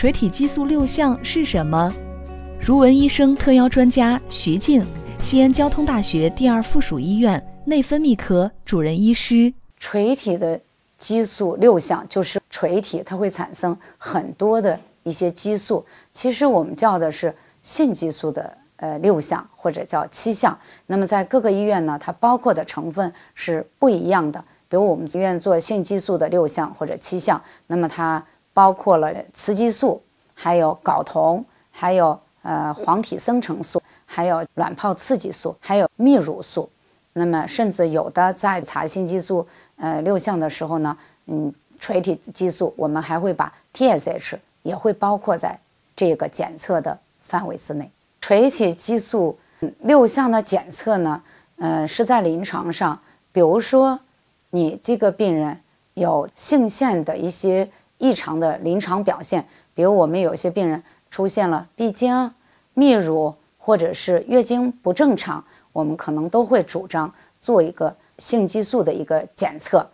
垂体激素六项是什么？如闻医生特邀专家徐静，西安交通大学第二附属医院内分泌科主任医师。垂体的激素六项就是垂体它会产生很多的一些激素，其实我们叫的是性激素的呃六项或者叫七项。那么在各个医院呢，它包括的成分是不一样的。比如我们医院做性激素的六项或者七项，那么它。包括了雌激素，还有睾酮，还有呃黄体生成素，还有卵泡刺激素，还有泌乳素。那么，甚至有的在查性激素呃六项的时候呢，嗯，垂体激素我们还会把 TSH 也会包括在这个检测的范围之内。垂体激素六项的检测呢，呃，是在临床上，比如说你这个病人有性腺的一些。异常的临床表现，比如我们有些病人出现了闭经、泌乳或者是月经不正常，我们可能都会主张做一个性激素的一个检测。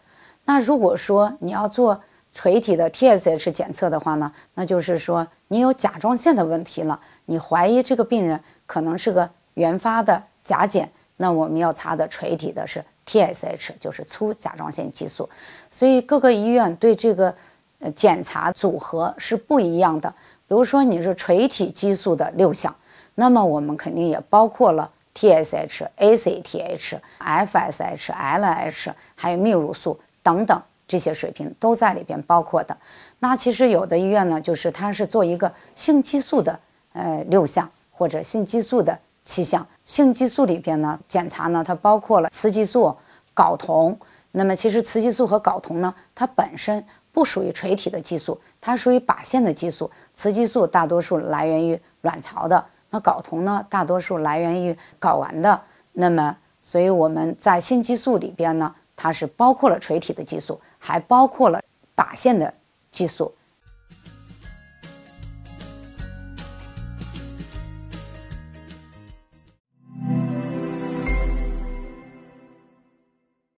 那如果说你要做垂体的 TSH 检测的话呢，那就是说你有甲状腺的问题了，你怀疑这个病人可能是个原发的甲减，那我们要查的垂体的是 TSH，就是促甲状腺激素。所以各个医院对这个。呃，检查组合是不一样的。比如说你是垂体激素的六项，那么我们肯定也包括了 TSH、ACTH、FSH、LH，还有泌乳素等等这些水平都在里边包括的。那其实有的医院呢，就是它是做一个性激素的呃六项或者性激素的七项。性激素里边呢，检查呢，它包括了雌激素、睾酮。那么其实雌激素和睾酮呢，它本身。不属于垂体的激素，它属于靶腺的激素。雌激素大多数来源于卵巢的，那睾酮呢，大多数来源于睾丸的。那么，所以我们在性激素里边呢，它是包括了垂体的激素，还包括了靶腺的激素。